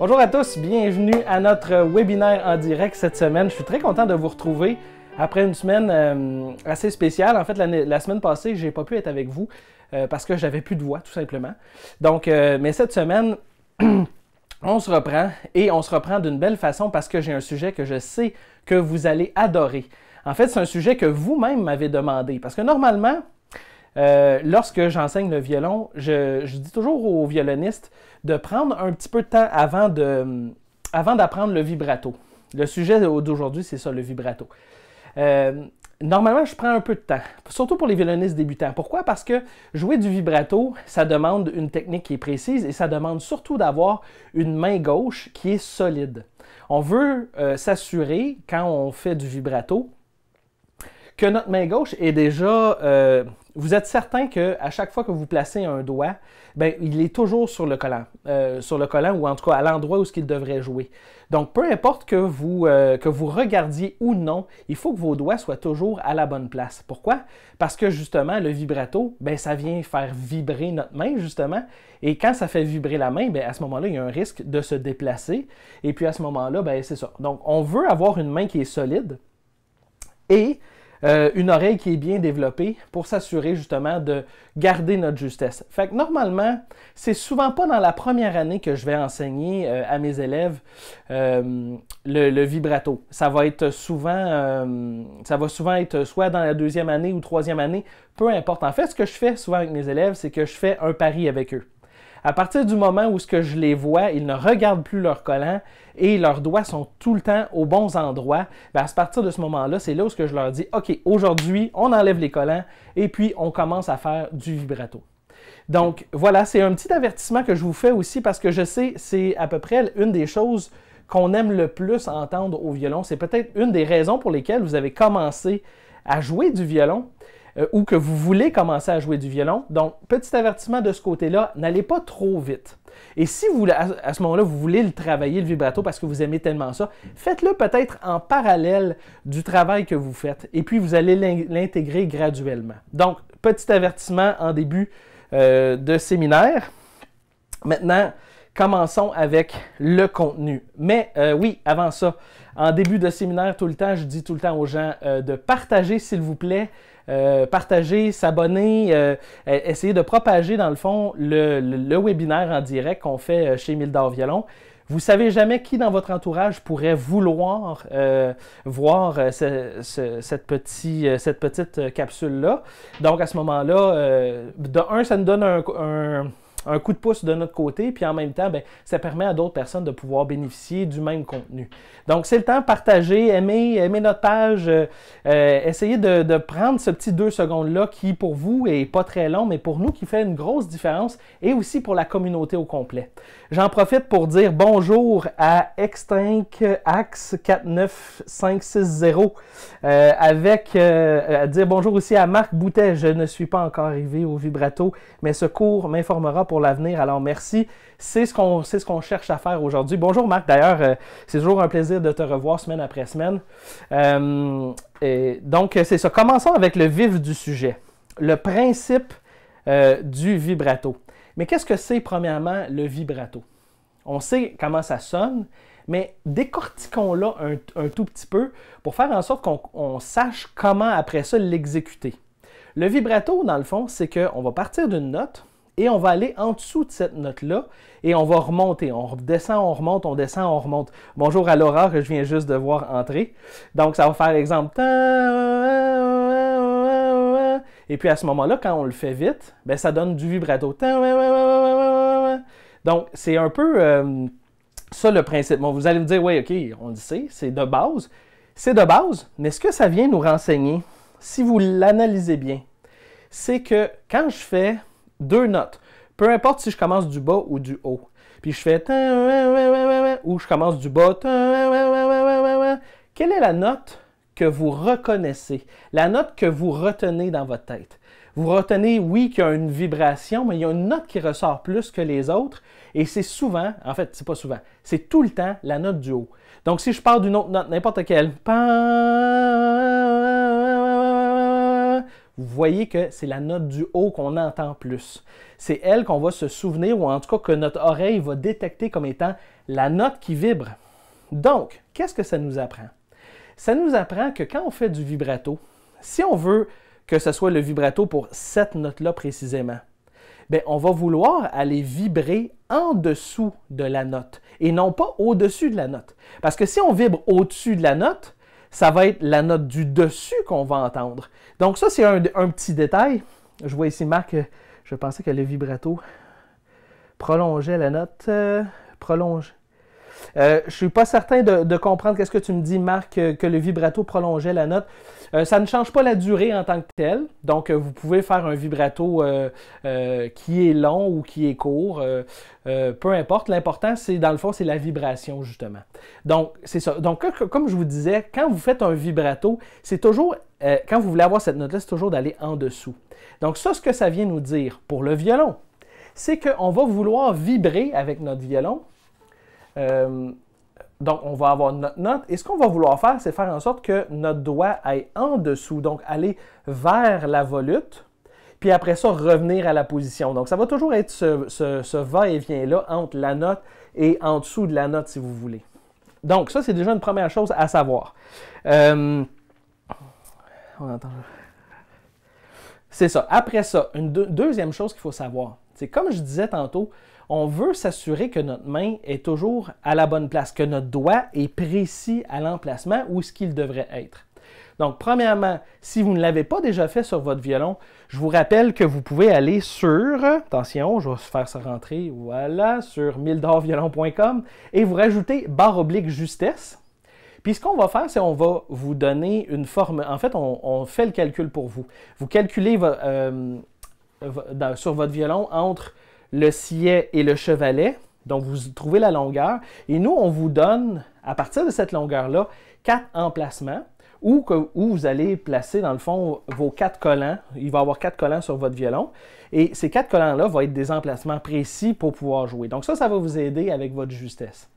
Bonjour à tous, bienvenue à notre webinaire en direct cette semaine. Je suis très content de vous retrouver après une semaine euh, assez spéciale. En fait, la, semaine passée, je n'ai pas pu être avec vous euh, parce que j'avais plus de voix, tout simplement. Donc, euh, mais cette semaine, on se reprend et on se reprend d'une belle façon parce que j'ai un sujet que je sais que vous allez adorer. En fait, c'est un sujet que vous-même m'avez demandé parce que normalement, euh, lorsque j'enseigne le violon, je, dis toujours aux violonistes de prendre un petit peu de temps avant de, avant d'apprendre le vibrato. Le sujet d'aujourd'hui, c'est ça, le vibrato. Euh, normalement, je prends un peu de temps, surtout pour les violonistes débutants. Pourquoi? Parce que jouer du vibrato, ça demande une technique qui est précise et ça demande surtout d'avoir une main gauche qui est solide. On veut euh, s'assurer, quand on fait du vibrato, que notre main gauche est déjà vous êtes certain que à chaque fois que vous placez un doigt, ben il est toujours sur le collant, euh, sur le collant ou en tout cas à l'endroit où ce qu'il devrait jouer. Donc peu importe que vous euh, que vous regardiez ou non, il faut que vos doigts soient toujours à la bonne place. Pourquoi Parce que justement le vibrato, ben ça vient faire vibrer notre main justement, et quand ça fait vibrer la main, ben à ce moment-là il y a un risque de se déplacer, et puis à ce moment-là, ben c'est ça. Donc on veut avoir une main qui est solide et euh, une oreille qui est bien développée pour s'assurer justement de garder notre justesse. Fait que normalement, c'est souvent pas dans la première année que je vais enseigner euh, à mes élèves euh, le, le, vibrato. Ça va être souvent, ça va souvent être soit dans la deuxième année ou troisième année, peu importe. En fait, ce que je fais souvent avec mes élèves, c'est que je fais un pari avec eux. À partir du moment où ce que je les vois, ils ne regardent plus leurs collants et leurs doigts sont tout le temps aux bons endroits, ben, à partir de ce moment-là, c'est là où que je leur dis, OK, aujourd'hui, on enlève les collants et puis on commence à faire du vibrato. Donc voilà, c'est un petit avertissement que je vous fais aussi parce que je sais, c'est à peu près une des choses qu'on aime le plus entendre au violon. C'est peut-être une des raisons pour lesquelles vous avez commencé à jouer du violon. Euh, ou que vous voulez commencer à jouer du violon. Donc, petit avertissement de ce côté-là, n'allez pas trop vite. Et si vous, à ce moment-là, vous voulez le travailler, le vibrato, parce que vous aimez tellement ça, faites-le peut-être en parallèle du travail que vous faites, et puis vous allez l'intégrer graduellement. Donc, petit avertissement en début euh, de séminaire. Maintenant, commençons avec le contenu. Mais euh, oui, avant ça, en début de séminaire, tout le temps, je dis tout le temps aux gens de partager, s'il vous plaît, euh, partager, s'abonner, euh, e-, essayer de propager dans le fond le, webinaire en direct qu'on fait euh, chez Mildor Violon. Vous savez jamais qui dans votre entourage pourrait vouloir voir cette, petit, cette, petite capsule-là. Donc à ce moment-là, de un, ça nous donne un, un coup de pouce de notre côté, puis en même temps, ben, ça permet à d'autres personnes de pouvoir bénéficier du même contenu. Donc, c'est le temps, partager, aimer, aimer notre page, euh, euh, essayer de, prendre ce petit deux secondes-là qui, pour vous, est pas très long, mais pour nous, qui fait une grosse différence et aussi pour la communauté au complet. J'en profite pour dire bonjour à Extinct Axe 49560 euh, avec dire bonjour aussi à Marc Boutet. Je ne suis pas encore arrivé au vibrato, mais ce cours m'informera pour l'avenir. Alors merci, c'est ce qu'on ce qu'on cherche à faire aujourd'hui. Bonjour Marc, d'ailleurs, euh, c'est toujours un plaisir de te revoir semaine après semaine. Euh, et donc euh, c'est ça. Commençons avec le vif du sujet, le principe du vibrato. Mais qu'est-ce que c'est premièrement le vibrato On sait comment ça sonne. Mais décortiquons-la un, un, tout petit peu pour faire en sorte qu'on sache comment après ça l'exécuter. Le vibrato, dans le fond, c'est qu'on va partir d'une note, et on va aller en dessous de cette note-là et on va remonter. On descend, on remonte, on descend, on remonte. Bonjour à Laura que je viens juste de voir entrer. Donc ça va faire exemple. Et puis à ce moment-là, quand on le fait vite, ben ça donne du vibrato. Donc c'est un peu euh, ça le principe. vous allez me dire, oui, ok, on le sait, c'est de base. C'est de base, mais ce que ça vient nous renseigner, si vous l'analysez bien, c'est que quand je fais deux notes. Peu importe si je commence du bas ou du haut. Puis je fais ou je commence du bas. Quelle est la note que vous reconnaissez, la note que vous retenez dans votre tête? Vous retenez, oui, qu'il y a une vibration, mais il y a une note qui ressort plus que les autres. Et c'est souvent, en fait, c'est pas souvent, c'est tout le temps la note du haut. Donc si je pars d'une autre note, n'importe quelle, vous voyez que c'est la note du haut qu'on entend plus. C'est elle qu'on va se souvenir, ou en tout cas que notre oreille va détecter comme étant la note qui vibre. Donc, qu'est-ce que ça nous apprend? Ça nous apprend que quand on fait du vibrato, si on veut que ce soit le vibrato pour cette note-là précisément, ben, on va vouloir aller vibrer en dessous de la note et non pas au-dessus de la note. Parce que si on vibre au-dessus de la note, ça va être la note du dessus qu'on va entendre. Donc ça, c'est un, petit détail. Je vois ici Marc, euh, je pensais que le vibrato prolongeait la note. Euh, prolonge. Euh, je ne suis pas certain de, comprendre qu'est-ce que tu me dis, Marc, euh, que, le vibrato prolongeait la note. Euh, ça ne change pas la durée en tant que telle. Donc, vous pouvez faire un vibrato qui est long ou qui est court. peu importe. L'important, c'est dans le fond, c'est la vibration, justement. Donc, c'est ça. Donc, comme je vous disais, quand vous faites un vibrato, c'est toujours quand vous voulez avoir cette note-là, c'est toujours d'aller en dessous. Donc ça, ce que ça vient nous dire pour le violon, c'est qu'on va vouloir vibrer avec notre violon euh, donc, on va avoir notre note. Et ce qu'on va vouloir faire, c'est faire en sorte que notre doigt aille en dessous, donc aller vers la volute, puis après ça, revenir à la position. Donc, ça va toujours être ce, va-et-vient-là entre la note et en dessous de la note, si vous voulez. Donc, ça, c'est déjà une première chose à savoir. Euh, on C'est ça. Après ça, une deuxième chose qu'il faut savoir, c'est comme je disais tantôt, on veut s'assurer que notre main est toujours à la bonne place, que notre doigt est précis à l'emplacement où ce qu'il devrait être. Donc, premièrement, si vous ne l'avez pas déjà fait sur votre violon, je vous rappelle que vous pouvez aller sur, attention, je vais faire ça rentrer, voilà, sur mildorviolon.com, et vous rajoutez barre oblique justesse. Puis ce qu'on va faire, c'est on va vous donner une forme. En fait, on, fait le calcul pour vous. Vous calculez euh, sur votre violon entre le sillet et le chevalet. Donc, vous trouvez la longueur. Et nous, on vous donne, à partir de cette longueur-là, quatre emplacements où, vous allez placer, dans le fond, vos quatre collants. Il va y avoir quatre collants sur votre violon. Et ces quatre collants-là vont être des emplacements précis pour pouvoir jouer. Donc, ça, ça va vous aider avec votre justesse.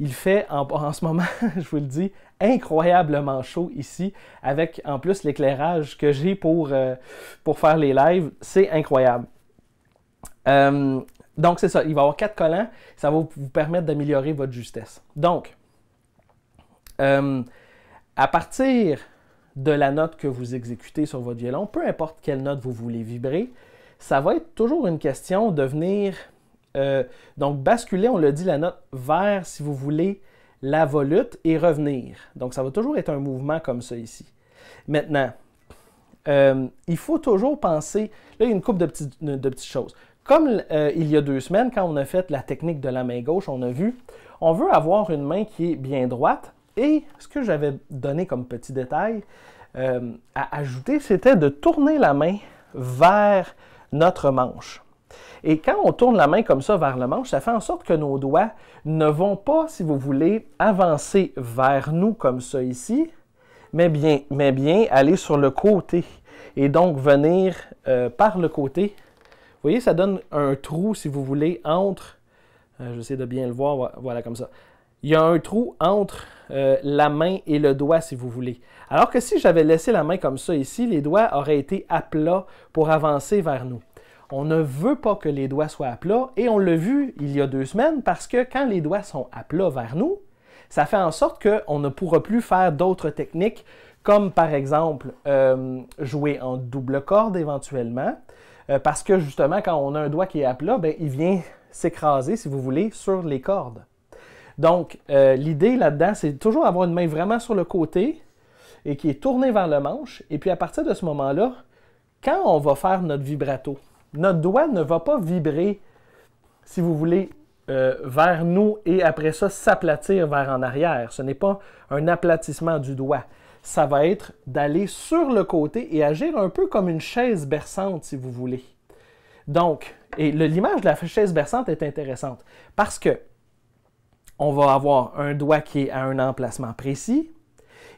Il fait en, en ce moment, je vous le dis, incroyablement chaud ici, avec en plus l'éclairage que j'ai pour, euh, pour faire les lives. C'est incroyable. Euh, donc, c'est ça. Il va y avoir quatre collants. Ça va vous permettre d'améliorer votre justesse. Donc, euh, à partir de la note que vous exécutez sur votre violon, peu importe quelle note vous voulez vibrer, ça va être toujours une question de venir, euh, donc basculer, on le dit, la note vers, si vous voulez, la volute et revenir. Donc ça va toujours être un mouvement comme ça ici. Maintenant, il faut toujours penser, là il y a une couple de petites choses. Comme euh, il y a deux semaines, quand on a fait la technique de la main gauche, on a vu, on veut avoir une main qui est bien droite. Et ce que j'avais donné comme petit détail euh, à ajouter, c'était de tourner la main vers notre manche. Et quand on tourne la main comme ça vers le manche, ça fait en sorte que nos doigts ne vont pas, si vous voulez, avancer vers nous comme ça ici, mais bien, mais bien aller sur le côté et donc venir euh, par le côté vous voyez, ça donne un trou, si vous voulez, entre... Euh, J'essaie de bien le voir, voilà, comme ça. Il y a un trou entre euh, la main et le doigt, si vous voulez. Alors que si j'avais laissé la main comme ça ici, les doigts auraient été à plat pour avancer vers nous. On ne veut pas que les doigts soient à plat et on l'a vu il y a deux semaines parce que quand les doigts sont à plat vers nous, ça fait en sorte qu'on ne pourra plus faire d'autres techniques comme par exemple euh, jouer en double corde éventuellement, euh, parce que justement, quand on a un doigt qui est à plat, ben, il vient s'écraser, si vous voulez, sur les cordes. Donc, euh, l'idée là-dedans, c'est toujours avoir une main vraiment sur le côté et qui est tournée vers le manche. Et puis, à partir de ce moment-là, quand on va faire notre vibrato, notre doigt ne va pas vibrer, si vous voulez, euh, vers nous et après ça s'aplatir vers en arrière. Ce n'est pas un aplatissement du doigt ça va être d'aller sur le côté et agir un peu comme une chaise berçante, si vous voulez. Donc, et l'image de la chaise berçante est intéressante parce que on va avoir un doigt qui est à un emplacement précis.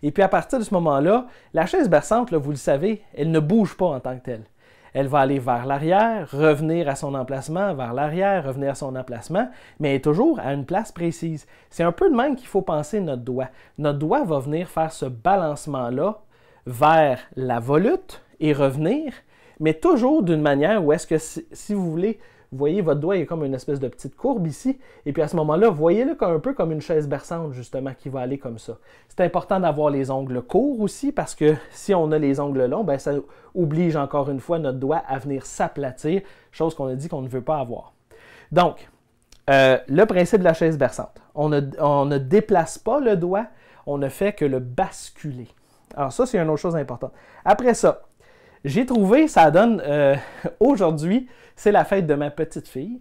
Et puis à partir de ce moment-là, la chaise berçante, vous le savez, elle ne bouge pas en tant que telle elle va aller vers l'arrière, revenir à son emplacement, vers l'arrière, revenir à son emplacement, mais elle est toujours à une place précise. C'est un peu de même qu'il faut penser notre doigt. Notre doigt va venir faire ce balancement-là vers la volute et revenir, mais toujours d'une manière où est-ce que, si vous voulez, vous voyez, votre doigt est comme une espèce de petite courbe ici. Et puis à ce moment-là, voyez-le un peu comme une chaise berçante, justement, qui va aller comme ça. C'est important d'avoir les ongles courts aussi, parce que si on a les ongles longs, ben, ça oblige encore une fois notre doigt à venir s'aplatir, chose qu'on a dit qu'on ne veut pas avoir. Donc, euh, le principe de la chaise berçante. On on ne déplace pas le doigt, on ne fait que le basculer. Alors ça, c'est une autre chose importante. Après ça, j'ai trouvé, ça donne euh, aujourd'hui, c'est la fête de ma petite fille,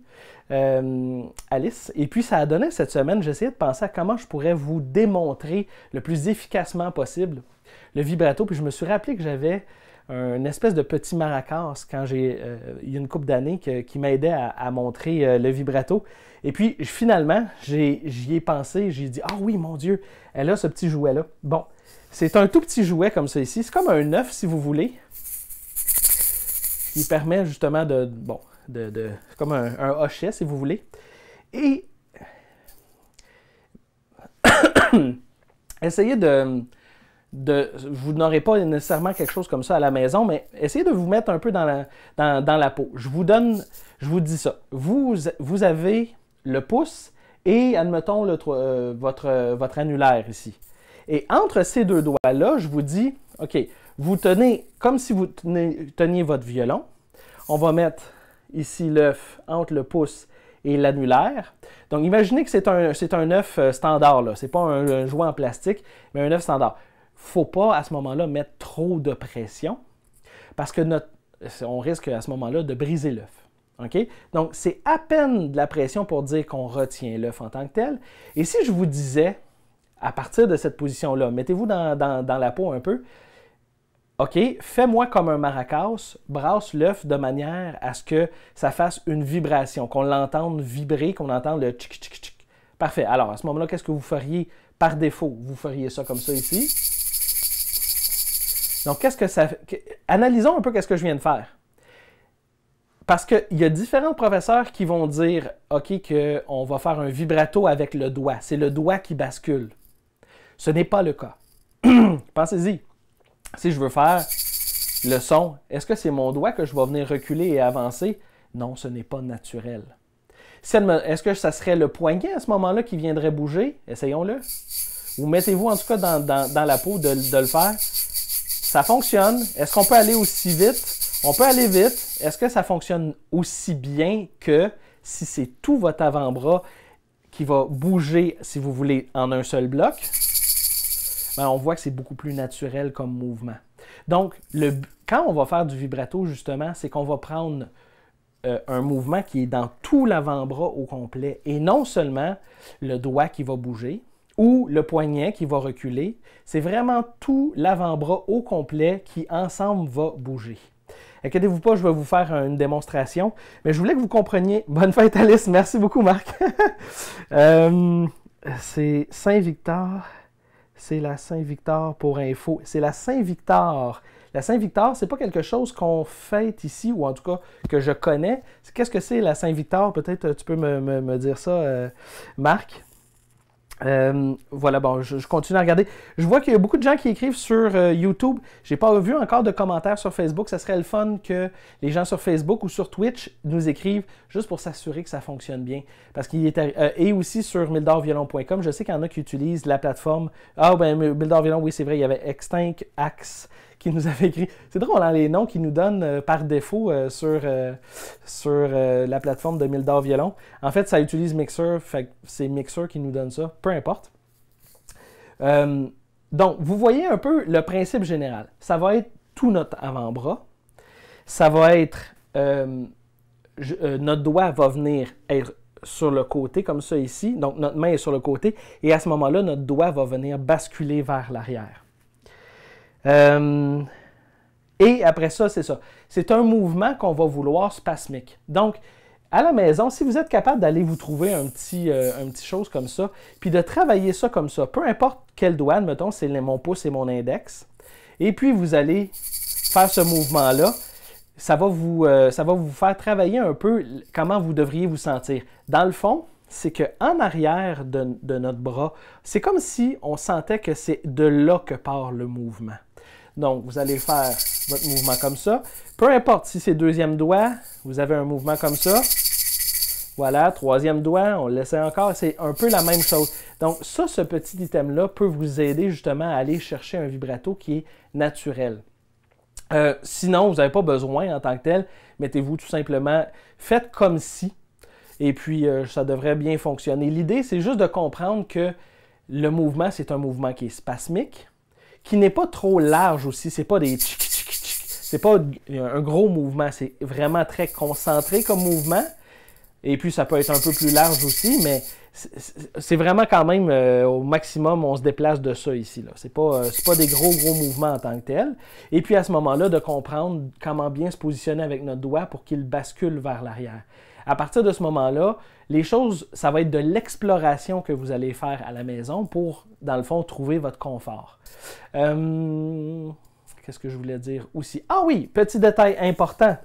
euh, Alice. Et puis ça a donné cette semaine, j'essayais de penser à comment je pourrais vous démontrer le plus efficacement possible le vibrato. Puis je me suis rappelé que j'avais une espèce de petit maracas quand j'ai euh, il y a une couple d'années qui m'aidait à, à, montrer le vibrato. Et puis finalement, j'y ai, pensé, j'ai dit ah oui mon Dieu, elle a ce petit jouet là. Bon, c'est un tout petit jouet comme ça ici, c'est comme un œuf si vous voulez, qui permet justement de. Bon, de, de comme un, hochet, si vous voulez. Et. essayez de. De, vous n'aurez pas nécessairement quelque chose comme ça à la maison, mais essayez de vous mettre un peu dans la, dans, la peau. Je vous donne, je vous dis ça. Vous, vous avez le pouce et, admettons, le, euh, votre, votre annulaire ici. Et entre ces deux doigts-là, je vous dis, OK, vous tenez comme si vous teniez votre violon. On va mettre ici l'œuf entre le pouce et l'annulaire. Donc, imaginez que c'est un, œuf euh, standard. Ce n'est pas un, jouet en plastique, mais un œuf standard. Il faut pas, à ce moment-là, mettre trop de pression parce que on risque, à ce moment-là, de briser l'œuf. Donc, c'est à peine de la pression pour dire qu'on retient l'œuf en tant que tel. Et si je vous disais, à partir de cette position-là, mettez-vous dans la peau un peu, OK, fais-moi comme un maracas, brasse l'œuf de manière à ce que ça fasse une vibration, qu'on l'entende vibrer, qu'on entende le tchik tchik tchik ». Parfait. Alors, à ce moment-là, qu'est-ce que vous feriez par défaut? Vous feriez ça comme ça ici. Donc, qu'est-ce que ça Analysons un peu qu'est-ce que je viens de faire. Parce qu'il y a différents professeurs qui vont dire, OK, qu'on va faire un vibrato avec le doigt. C'est le doigt qui bascule. Ce n'est pas le cas. Pensez-y. Si je veux faire le son, est-ce que c'est mon doigt que je vais venir reculer et avancer? Non, ce n'est pas naturel. Est-ce que ça serait le poignet à ce moment-là qui viendrait bouger? Essayons-le. Ou mettez-vous en tout cas dans, la peau de, le faire. Ça fonctionne. Est-ce qu'on peut aller aussi vite? On peut aller vite. Est-ce que ça fonctionne aussi bien que si c'est tout votre avant-bras qui va bouger, si vous voulez, en un seul bloc? Ben, on voit que c'est beaucoup plus naturel comme mouvement. Donc, quand on va faire du vibrato, justement, c'est qu'on va prendre euh, un mouvement qui est dans tout l'avant-bras au complet et non seulement le doigt qui va bouger ou le poignet qui va reculer, c'est vraiment tout l'avant-bras au complet qui ensemble va bouger. Inquiétez-vous pas, je vais vous faire une démonstration, mais je voulais que vous compreniez. Bonne fête Alice, merci beaucoup Marc. Euh, c'est Saint-Victor c'est la Saint-Victor pour info. C'est la Saint-Victor. La Saint-Victor, c'est pas quelque chose qu'on fête ici, ou en tout cas que je connais. Qu'est-ce que c'est la Saint-Victor? Peut-être euh, tu peux me, dire ça, euh, Marc? Euh, voilà, bon, je, continue à regarder. Je vois qu'il y a beaucoup de gens qui écrivent sur YouTube. Euh, YouTube. J'ai pas vu encore de commentaires sur Facebook. Ça serait le fun que les gens sur Facebook ou sur Twitch nous écrivent juste pour s'assurer que ça fonctionne bien. Parce qu'il est euh, et aussi sur mildorviolon.com. Je sais qu'il y en a qui utilisent la plateforme. Ah ben Mildorviolon, oui c'est vrai, il y avait Extinct Axe qui nous avait écrit. C'est drôle, hein, les noms qu'ils nous donnent euh, par défaut euh, sur, euh, sur la plateforme de Mildor Violon. En fait, ça utilise Mixer, fait c'est Mixer qui nous donne ça, peu importe. donc, vous voyez un peu le principe général. Ça va être tout notre avant-bras. Ça va être. notre doigt va venir être sur le côté, comme ça ici. Donc, notre main est sur le côté. Et à ce moment-là, notre doigt va venir basculer vers l'arrière. Euh, et après ça, c'est ça. C'est un mouvement qu'on va vouloir spasmique. Donc, à la maison, si vous êtes capable d'aller vous trouver un petit, euh, un petit chose comme ça, puis de travailler ça comme ça, peu importe quelle douane, mettons, c'est mon pouce et mon index, et puis vous allez faire ce mouvement-là, ça va, vous, euh, ça va vous faire travailler un peu comment vous devriez vous sentir. Dans le fond, c'est qu'en arrière de notre bras, c'est comme si on sentait que c'est de là que part le mouvement. Donc, vous allez faire votre mouvement comme ça. Peu importe si c'est deuxième doigt, vous avez un mouvement comme ça. Voilà, troisième doigt, on le encore, c'est un peu la même chose. Donc ça, ce petit item-là peut vous aider justement à aller chercher un vibrato qui est naturel. Euh, sinon, vous n'avez pas besoin en tant que tel, mettez-vous tout simplement, faites comme si, et puis euh, ça devrait bien fonctionner. L'idée, c'est juste de comprendre que le mouvement, c'est un mouvement qui est spasmique, qui n'est pas trop large aussi. C'est pas des c'est pas un gros mouvement, c'est vraiment très concentré comme mouvement. Et puis ça peut être un peu plus large aussi, mais c'est vraiment quand même euh, au maximum, on se déplace de ça ici. Ce c'est pas, euh, pas des gros, gros mouvements en tant que tel. Et puis à ce moment-là, de comprendre comment bien se positionner avec notre doigt pour qu'il bascule vers l'arrière. À partir de ce moment-là, les choses, ça va être de l'exploration que vous allez faire à la maison pour, dans le fond, trouver votre confort. Euh, qu'est-ce que je voulais dire aussi? Ah oui, petit détail important.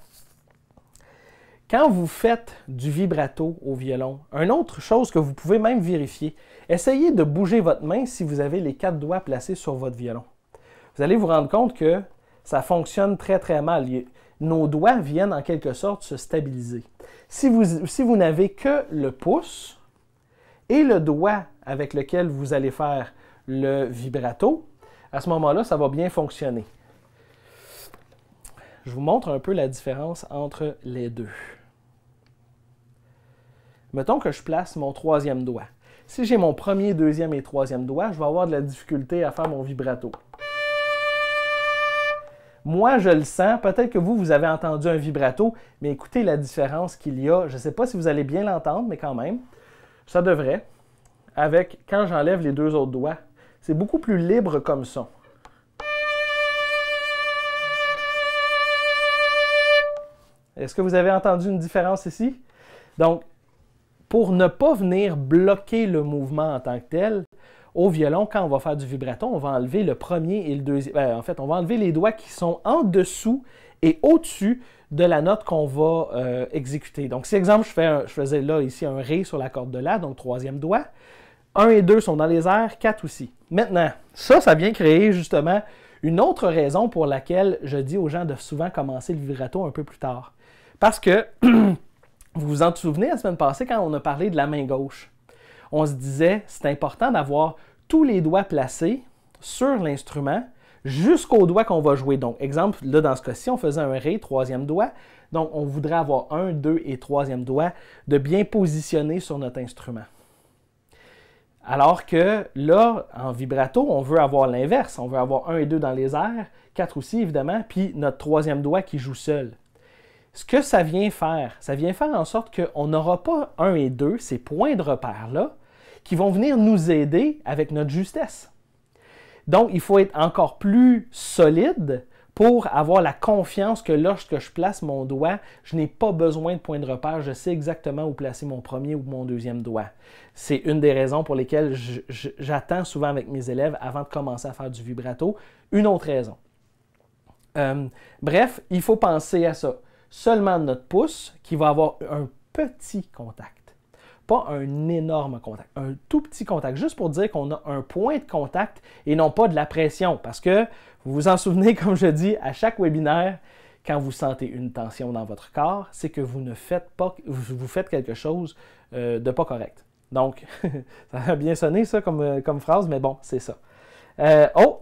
Quand vous faites du vibrato au violon, une autre chose que vous pouvez même vérifier, essayez de bouger votre main si vous avez les quatre doigts placés sur votre violon. Vous allez vous rendre compte que ça fonctionne très très mal. Nos doigts viennent en quelque sorte se stabiliser. Si vous, n'avez que le pouce et le doigt avec lequel vous allez faire le vibrato, à ce moment-là, ça va bien fonctionner. Je vous montre un peu la différence entre les deux. Mettons que je place mon troisième doigt. Si j'ai mon premier, deuxième et troisième doigt, je vais avoir de la difficulté à faire mon vibrato. Moi, je le sens. Peut-être que vous, vous avez entendu un vibrato, mais écoutez la différence qu'il y a. Je ne sais pas si vous allez bien l'entendre, mais quand même, ça devrait. Avec quand j'enlève les deux autres doigts, c'est beaucoup plus libre comme son. Est-ce que vous avez entendu une différence ici? Donc, pour ne pas venir bloquer le mouvement en tant que tel, au violon, quand on va faire du vibrato, on va enlever le premier et le deuxième. Ben, en fait, on va enlever les doigts qui sont en dessous et au-dessus de la note qu'on va euh, exécuter. Donc, si exemple, je, fais faisais là ici un Ré sur la corde de La, donc troisième doigt. Un et deux sont dans les airs, quatre aussi. Maintenant, ça, ça vient créer justement une autre raison pour laquelle je dis aux gens de souvent commencer le vibrato un peu plus tard. Parce que, vous vous en souvenez la semaine passée quand on a parlé de la main gauche on se disait, c'est important d'avoir tous les doigts placés sur l'instrument jusqu'au doigt qu'on va jouer. Donc, exemple, là, dans ce cas-ci, on faisait un Ré, troisième doigt. Donc, on voudrait avoir un, deux et troisième doigt de bien positionner sur notre instrument. Alors que là, en vibrato, on veut avoir l'inverse. On veut avoir un et deux dans les airs, quatre aussi, évidemment, puis notre troisième doigt qui joue seul. Ce que ça vient faire, ça vient faire en sorte qu'on n'aura pas un et deux, ces points de repère-là, qui vont venir nous aider avec notre justesse. Donc, il faut être encore plus solide pour avoir la confiance que lorsque je place mon doigt, je n'ai pas besoin de point de repère, je sais exactement où placer mon premier ou mon deuxième doigt. C'est une des raisons pour lesquelles j'attends souvent avec mes élèves avant de commencer à faire du vibrato. Une autre raison. Euh, bref, il faut penser à ça. Seulement notre pouce qui va avoir un petit contact pas un énorme contact, un tout petit contact, juste pour dire qu'on a un point de contact et non pas de la pression. Parce que vous vous en souvenez, comme je dis, à chaque webinaire, quand vous sentez une tension dans votre corps, c'est que vous ne faites pas, vous faites quelque chose euh, de pas correct. Donc, ça a bien sonné ça comme, euh, comme phrase, mais bon, c'est ça. Euh, oh,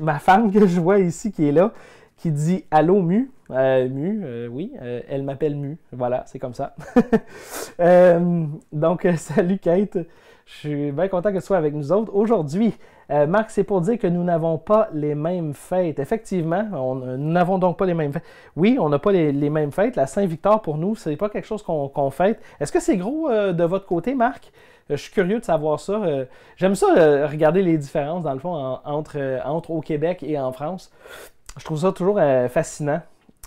ma femme que je vois ici qui est là, qui dit Allô Mu. Euh, Mu, euh, oui, euh, elle m'appelle Mu. Voilà, c'est comme ça. donc, salut Kate. Je suis bien content que tu sois avec nous autres. Aujourd'hui, Marc, c'est pour dire que nous n'avons pas les mêmes fêtes. Effectivement, on, nous n'avons donc pas les mêmes fêtes. Oui, on n'a pas les, mêmes fêtes. La Saint-Victor, pour nous, c'est pas quelque chose qu'on fête. Est-ce que c'est gros de votre côté, Marc? Je suis curieux de savoir ça. J'aime ça, regarder les différences, dans le fond, entre, entre au Québec et en France je trouve ça toujours euh, fascinant.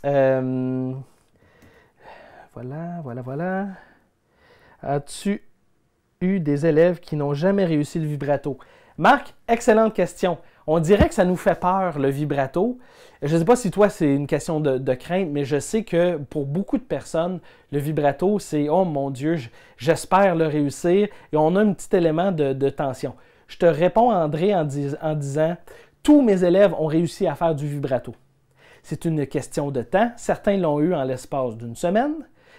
Euh, voilà, voilà, voilà. As-tu eu des élèves qui n'ont jamais réussi le vibrato? Marc, excellente question. On dirait que ça nous fait peur, le vibrato. Je ne sais pas si toi, c'est une question de, crainte, mais je sais que pour beaucoup de personnes, le vibrato, c'est Oh mon Dieu, j'espère le réussir. Et on a un petit élément de, tension. Je te réponds, André, en, en disant tous mes élèves ont réussi à faire du vibrato. C'est une question de temps. Certains l'ont eu en l'espace d'une semaine.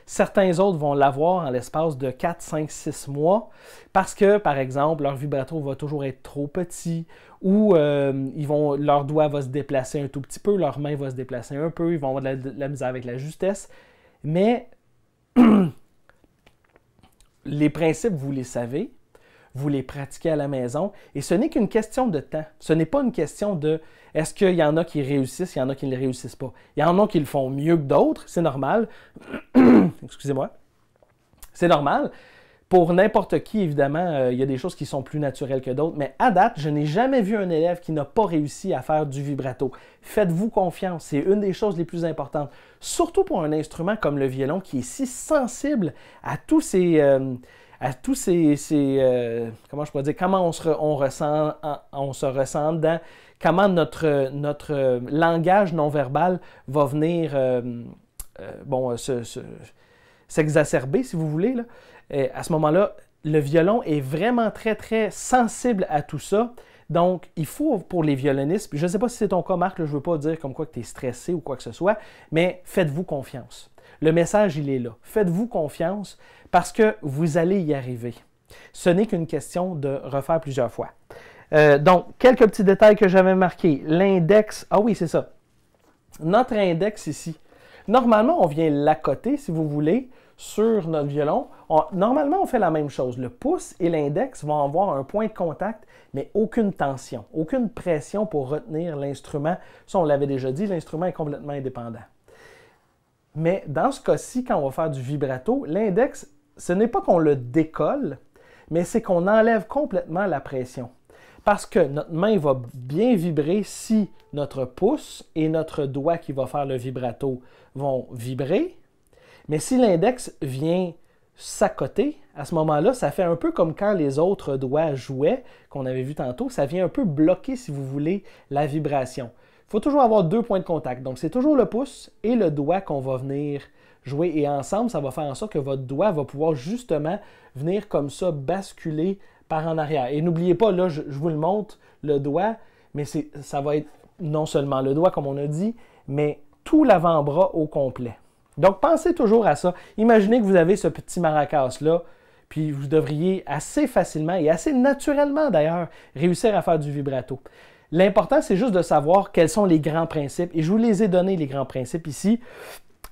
Certains autres vont l'avoir en l'espace de 4, 5, 6 mois parce que, par exemple, leur vibrato va toujours être trop petit ou euh, leur doigt va se déplacer un tout petit peu, leur main va se déplacer un peu, ils vont avoir la, de la misère avec la justesse. Mais les principes, vous les savez, vous les pratiquez à la maison. Et ce n'est qu'une question de temps. Ce n'est pas une question de est-ce qu'il y en a qui réussissent, il y en a qui ne réussissent pas. Il y en a qui le font mieux que d'autres, c'est normal. Excusez-moi. C'est normal. Pour n'importe qui, évidemment, euh, il y a des choses qui sont plus naturelles que d'autres, mais à date, je n'ai jamais vu un élève qui n'a pas réussi à faire du vibrato. Faites-vous confiance, c'est une des choses les plus importantes, surtout pour un instrument comme le violon qui est si sensible à tous ces... Euh, à tous ces, euh, comment je pourrais dire, comment on se, on ressent, on se ressent comment notre, notre langage non verbal va venir euh, euh, bon, s'exacerber, si vous voulez. Là. à ce moment-là, le violon est vraiment très, très sensible à tout ça. Donc, il faut pour les violonistes, je ne sais pas si c'est ton cas, Marc, je ne veux pas dire comme quoi que tu es stressé ou quoi que ce soit, mais faites-vous confiance. Le message, il est là. Faites-vous confiance parce que vous allez y arriver. Ce n'est qu'une question de refaire plusieurs fois. Euh, donc, quelques petits détails que j'avais marqués. L'index, ah oui, c'est ça. Notre index ici, normalement, on vient l'accoter, si vous voulez, sur notre violon. normalement, on fait la même chose. Le pouce et l'index vont avoir un point de contact, mais aucune tension, aucune pression pour retenir l'instrument. Ça, on l'avait déjà dit, l'instrument est complètement indépendant. Mais dans ce cas-ci, quand on va faire du vibrato, l'index ce n'est pas qu'on le décolle, mais c'est qu'on enlève complètement la pression. Parce que notre main va bien vibrer si notre pouce et notre doigt qui va faire le vibrato vont vibrer. Mais si l'index vient s'accoter, à ce moment-là, ça fait un peu comme quand les autres doigts jouaient, qu'on avait vu tantôt, ça vient un peu bloquer, si vous voulez, la vibration. Il faut toujours avoir deux points de contact. Donc, c'est toujours le pouce et le doigt qu'on va venir jouer. Et ensemble, ça va faire en sorte que votre doigt va pouvoir justement venir comme ça basculer par en arrière. Et n'oubliez pas, là, je, vous le montre, le doigt, mais ça va être non seulement le doigt, comme on a dit, mais tout l'avant-bras au complet. Donc, pensez toujours à ça. Imaginez que vous avez ce petit maracas-là, puis vous devriez assez facilement et assez naturellement d'ailleurs réussir à faire du vibrato. L'important, c'est juste de savoir quels sont les grands principes. Et je vous les ai donnés, les grands principes ici.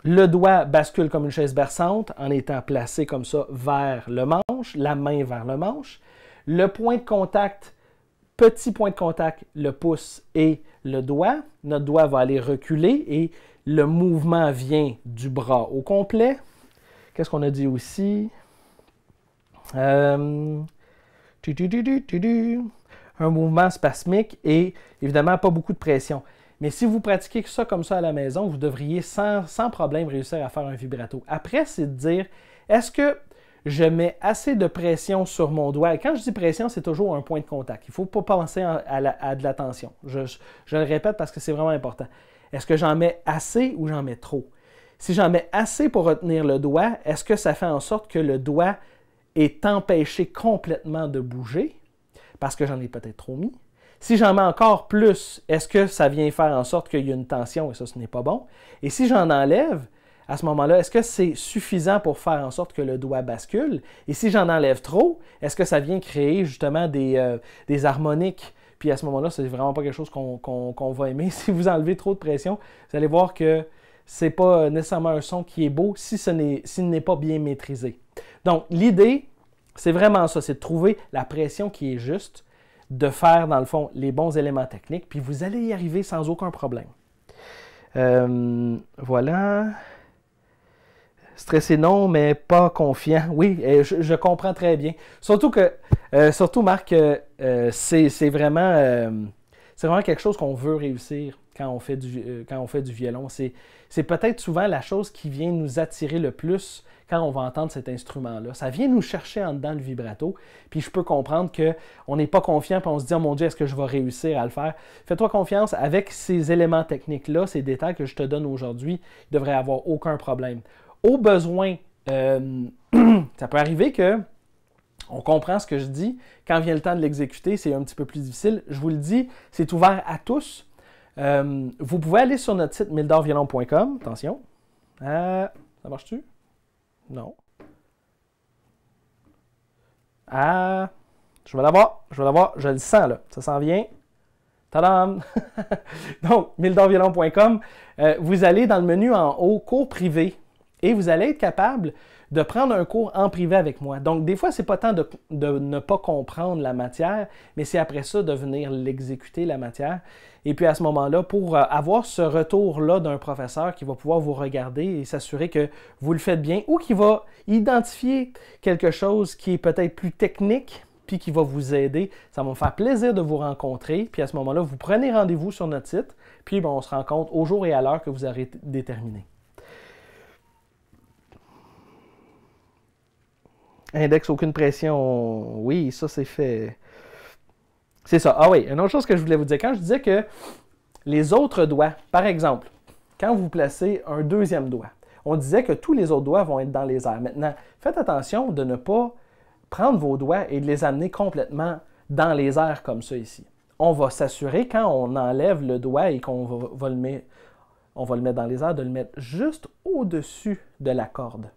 Le doigt bascule comme une chaise berçante en étant placé comme ça vers le manche, la main vers le manche. Le point de contact, petit point de contact, le pouce et le doigt. Notre doigt va aller reculer et le mouvement vient du bras au complet. Qu'est-ce qu'on a dit aussi? Euh, Un mouvement spasmique et évidemment pas beaucoup de pression. Mais si vous pratiquez ça comme ça à la maison, vous devriez sans, problème réussir à faire un vibrato. Après, c'est de dire, est-ce que je mets assez de pression sur mon doigt. Et quand je dis pression, c'est toujours un point de contact. Il ne faut pas penser à, de la tension. Je, je, le répète parce que c'est vraiment important. Est-ce que j'en mets assez ou j'en mets trop? Si j'en mets assez pour retenir le doigt, est-ce que ça fait en sorte que le doigt est empêché complètement de bouger parce que j'en ai peut-être trop mis? Si j'en mets encore plus, est-ce que ça vient faire en sorte qu'il y a une tension et ça, ce n'est pas bon? Et si j'en enlève, à ce moment-là, est-ce que c'est suffisant pour faire en sorte que le doigt bascule? Et si j'en enlève trop, est-ce que ça vient créer justement des, euh, des harmoniques? Puis à ce moment-là, c'est vraiment pas quelque chose qu'on va aimer. Si vous enlevez trop de pression, vous allez voir que ce n'est pas nécessairement un son qui est beau si ce n'est s'il n'est pas bien maîtrisé. Donc l'idée, c'est vraiment ça, c'est de trouver la pression qui est juste de faire, dans le fond, les bons éléments techniques, puis vous allez y arriver sans aucun problème. Euh, voilà. Stressé non, mais pas confiant. Oui, euh, je, comprends très bien. Surtout que, euh, surtout Marc, c'est vraiment, c'est vraiment quelque chose qu'on veut réussir quand on fait du, quand on fait du violon. C'est peut-être souvent la chose qui vient nous attirer le plus, quand on va entendre cet instrument-là. Ça vient nous chercher en dedans le vibrato. Puis je peux comprendre qu'on n'est pas confiant, puis on se dit, oh mon Dieu, est-ce que je vais réussir à le faire? Fais-toi confiance avec ces éléments techniques-là, ces détails que je te donne aujourd'hui, il devrait avoir aucun problème. Au besoin, euh, ça peut arriver que on comprend ce que je dis. Quand vient le temps de l'exécuter, c'est un petit peu plus difficile. Je vous le dis, c'est ouvert à tous. Euh, vous pouvez aller sur notre site mildorviolon.com Attention. Euh, ça marche-tu? Non. Ah! Je vais l'avoir, je vais l'avoir, je le sens là, ça s'en vient. Tadam! Donc, mildorviolon.com, euh, vous allez dans le menu en haut, cours privé, et vous allez être capable de prendre un cours en privé avec moi. Donc, des fois, c'est pas tant de, ne pas comprendre la matière, mais c'est après ça de venir l'exécuter, la matière. Et puis, à ce moment-là, pour euh, avoir ce retour-là d'un professeur qui va pouvoir vous regarder et s'assurer que vous le faites bien ou qui va identifier quelque chose qui est peut-être plus technique, puis qui va vous aider. Ça va me faire plaisir de vous rencontrer. Puis à ce moment-là, vous prenez rendez-vous sur notre site. Puis bon, on se rencontre au jour et à l'heure que vous aurez déterminé. Index, aucune pression. Oui, ça c'est fait. C'est ça. Ah oui, une autre chose que je voulais vous dire. Quand je disais que les autres doigts, par exemple, quand vous placez un deuxième doigt, on disait que tous les autres doigts vont être dans les airs. Maintenant, faites attention de ne pas prendre vos doigts et de les amener complètement dans les airs comme ça ici. On va s'assurer quand on enlève le doigt et qu'on va, le on va le mettre dans les airs, de le mettre juste au-dessus de la corde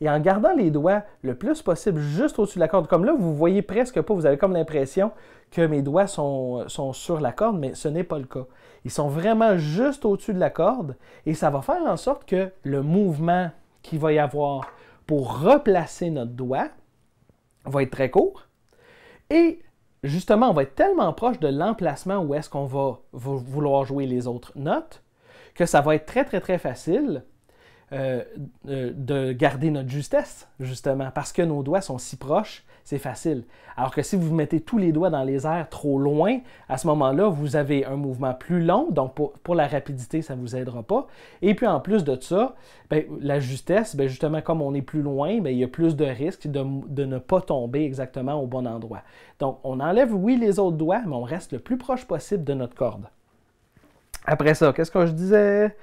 et en gardant les doigts le plus possible juste au-dessus de la corde. Comme là, vous voyez presque pas, vous avez comme l'impression que mes doigts sont, sont sur la corde, mais ce n'est pas le cas. Ils sont vraiment juste au-dessus de la corde et ça va faire en sorte que le mouvement qu'il va y avoir pour replacer notre doigt va être très court. Et justement, on va être tellement proche de l'emplacement où est-ce qu'on va vouloir jouer les autres notes que ça va être très, très, très facile euh, euh, de garder notre justesse, justement, parce que nos doigts sont si proches, c'est facile. Alors que si vous mettez tous les doigts dans les airs trop loin, à ce moment-là, vous avez un mouvement plus long, donc pour, la rapidité, ça ne vous aidera pas. Et puis en plus de ça, ben, la justesse, ben justement, comme on est plus loin, ben, il y a plus de risques de, de, ne pas tomber exactement au bon endroit. Donc on enlève, oui, les autres doigts, mais on reste le plus proche possible de notre corde. Après ça, qu'est-ce que je disais?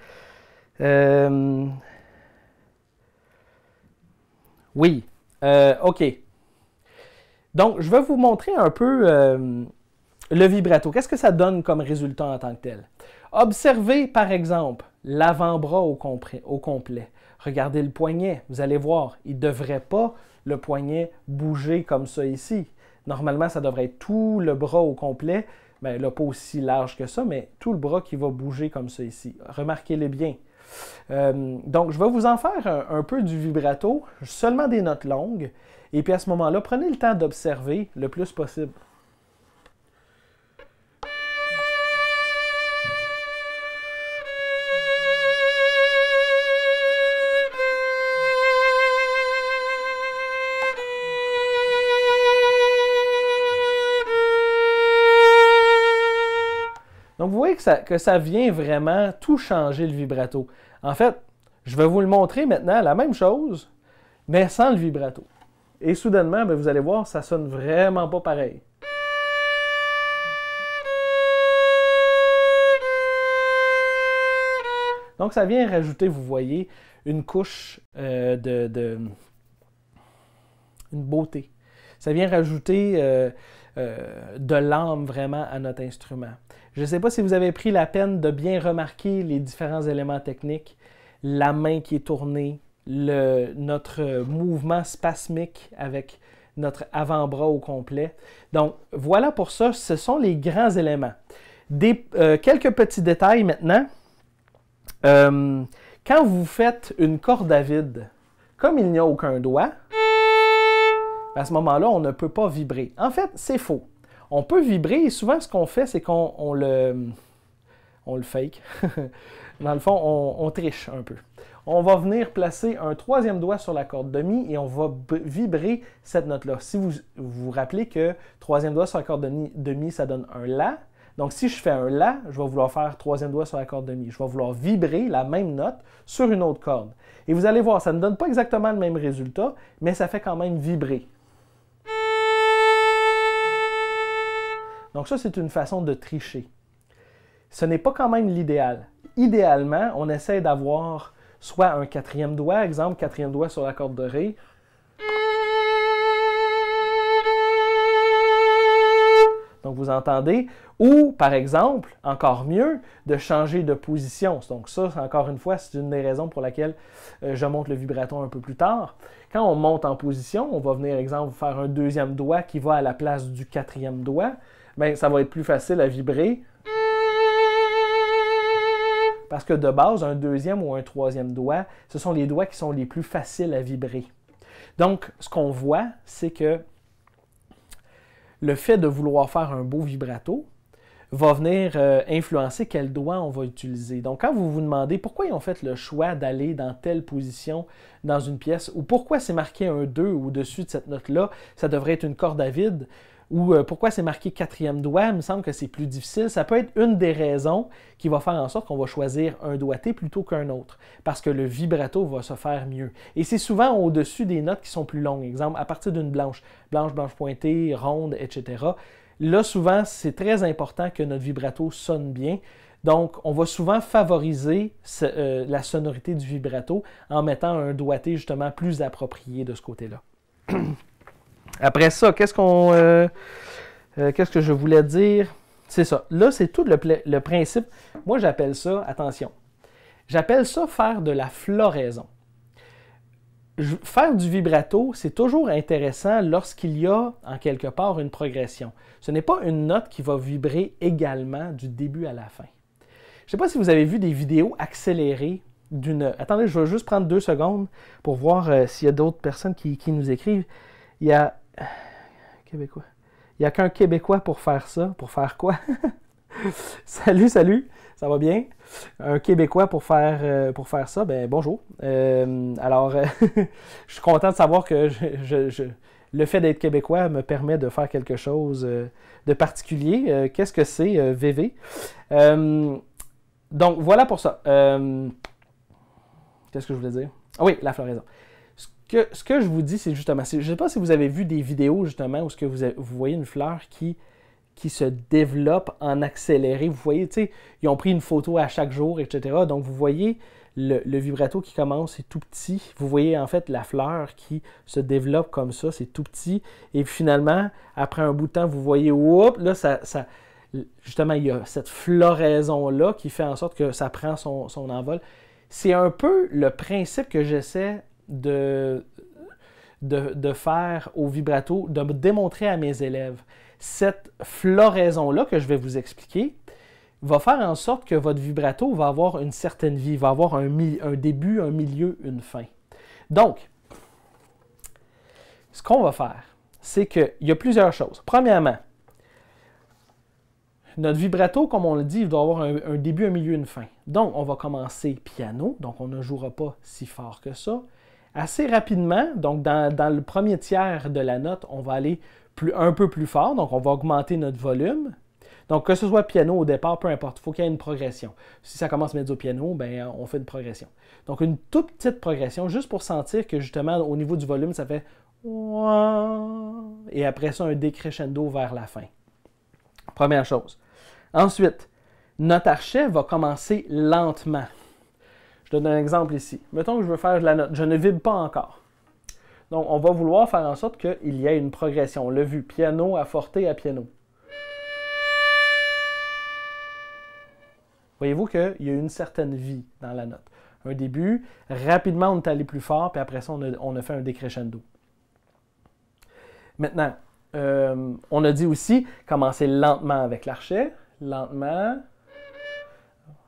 Euh... Oui. Euh, OK. Donc, je vais vous montrer un peu euh, le vibrato. Qu'est-ce que ça donne comme résultat en tant que tel? Observez, par exemple, l'avant-bras au, complet. Regardez le poignet. Vous allez voir, il ne devrait pas, le poignet, bouger comme ça ici. Normalement, ça devrait être tout le bras au complet. mais ben, le là, pas aussi large que ça, mais tout le bras qui va bouger comme ça ici. Remarquez-le bien. Euh, donc, je vais vous en faire un, peu du vibrato, seulement des notes longues. Et puis à ce moment-là, prenez le temps d'observer le plus possible. que ça, vient vraiment tout changer le vibrato. En fait, je vais vous le montrer maintenant, la même chose, mais sans le vibrato. Et soudainement, ben, vous allez voir, ça sonne vraiment pas pareil. Donc, ça vient rajouter, vous voyez, une couche euh, de, une beauté. Ça vient rajouter euh, euh, de l'âme vraiment à notre instrument. Je ne sais pas si vous avez pris la peine de bien remarquer les différents éléments techniques, la main qui est tournée, le, notre mouvement spasmique avec notre avant-bras au complet. Donc voilà pour ça, ce sont les grands éléments. Des, euh, quelques petits détails maintenant. Euh, quand vous faites une corde à vide, comme il n'y a aucun doigt, à ce moment-là, on ne peut pas vibrer. En fait, c'est faux. On peut vibrer et souvent ce qu'on fait, c'est qu'on le, on le fake. Dans le fond, on, triche un peu. On va venir placer un troisième doigt sur la corde de et on va vibrer cette note-là. Si vous, vous rappelez que troisième doigt sur la corde demi, ça donne un la. Donc si je fais un la, je vais vouloir faire troisième doigt sur la corde de Je vais vouloir vibrer la même note sur une autre corde. Et vous allez voir, ça ne donne pas exactement le même résultat, mais ça fait quand même vibrer. Donc ça, c'est une façon de tricher. Ce n'est pas quand même l'idéal. Idéalement, on essaie d'avoir soit un quatrième doigt, exemple quatrième doigt sur la corde de Ré, donc vous entendez, ou par exemple, encore mieux, de changer de position. Donc ça, encore une fois, c'est une des raisons pour laquelle euh, je monte le vibrato un peu plus tard. Quand on monte en position, on va venir, exemple, faire un deuxième doigt qui va à la place du quatrième doigt mais ben, ça va être plus facile à vibrer. Parce que de base, un deuxième ou un troisième doigt, ce sont les doigts qui sont les plus faciles à vibrer. Donc, ce qu'on voit, c'est que le fait de vouloir faire un beau vibrato va venir euh, influencer quel doigt on va utiliser. Donc, quand vous vous demandez pourquoi ils ont fait le choix d'aller dans telle position dans une pièce, ou pourquoi c'est marqué un 2 au-dessus de cette note-là, ça devrait être une corde à vide, ou euh, pourquoi c'est marqué quatrième doigt, il me semble que c'est plus difficile. Ça peut être une des raisons qui va faire en sorte qu'on va choisir un doigté plutôt qu'un autre, parce que le vibrato va se faire mieux. Et c'est souvent au-dessus des notes qui sont plus longues, exemple à partir d'une blanche, blanche, blanche pointée, ronde, etc. Là, souvent, c'est très important que notre vibrato sonne bien. Donc, on va souvent favoriser euh, la sonorité du vibrato en mettant un doigté justement plus approprié de ce côté-là. Après ça, qu'est-ce qu'on. Euh, euh, qu'est-ce que je voulais dire? C'est ça. Là, c'est tout le, principe. Moi, j'appelle ça, attention, j'appelle ça faire de la floraison. faire du vibrato, c'est toujours intéressant lorsqu'il y a en quelque part une progression. Ce n'est pas une note qui va vibrer également du début à la fin. Je ne sais pas si vous avez vu des vidéos accélérées d'une. Attendez, je vais juste prendre deux secondes pour voir euh, s'il y a d'autres personnes qui, qui, nous écrivent. Il y a Québécois. Il n'y a qu'un Québécois pour faire ça. Pour faire quoi? salut, salut. Ça va bien? Un Québécois pour faire, euh, pour faire ça, ben bonjour. Euh, alors, euh, je suis content de savoir que le fait d'être Québécois me permet de faire quelque chose de particulier. Qu'est-ce que c'est, VV? donc, voilà pour ça. Qu'est-ce que je voulais dire? Ah oui, la floraison ce que je vous dis, c'est justement, je ne sais pas si vous avez vu des vidéos justement où ce que vous, voyez une fleur qui, qui se développe en accéléré. Vous voyez, tu sais, ils ont pris une photo à chaque jour, etc. Donc, vous voyez le, vibrato qui commence, c'est tout petit. Vous voyez en fait la fleur qui se développe comme ça, c'est tout petit. Et finalement, après un bout de temps, vous voyez, Oups! là, ça, justement, il y a cette floraison-là qui fait en sorte que ça prend son, son envol. C'est un peu le principe que j'essaie de, faire au vibrato, de me démontrer à mes élèves. Cette floraison-là que je vais vous expliquer va faire en sorte que votre vibrato va avoir une certaine vie, va avoir un, début, un milieu, une fin. Donc, ce qu'on va faire, c'est qu'il y a plusieurs choses. Premièrement, notre vibrato, comme on le dit, il doit avoir un, un, début, un milieu, une fin. Donc, on va commencer piano, donc on ne jouera pas si fort que ça assez rapidement. Donc, dans, le premier tiers de la note, on va aller plus, un peu plus fort. Donc, on va augmenter notre volume. Donc, que ce soit piano au départ, peu importe, il faut qu'il y ait une progression. Si ça commence au piano, ben, on fait une progression. Donc, une toute petite progression, juste pour sentir que justement, au niveau du volume, ça fait et après ça, un décrescendo vers la fin. Première chose. Ensuite, notre archet va commencer lentement. Je donne un exemple ici. Mettons que je veux faire la note. Je ne vibre pas encore. Donc, on va vouloir faire en sorte qu'il y ait une progression. On l'a vu, piano à forte à piano. Voyez-vous qu'il y a une certaine vie dans la note. Un début, rapidement on est allé plus fort, puis après ça on a, fait un décrescendo. Maintenant, euh, on a dit aussi commencer lentement avec l'archet. Lentement.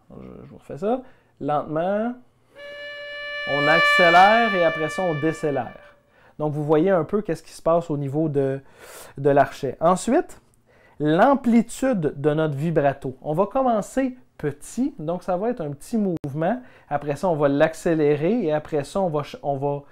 je vous refais ça lentement, on accélère et après ça, on décélère. Donc, vous voyez un peu qu'est-ce qui se passe au niveau de, de l'archet. Ensuite, l'amplitude de notre vibrato. On va commencer petit, donc ça va être un petit mouvement. Après ça, on va l'accélérer et après ça, on va, on va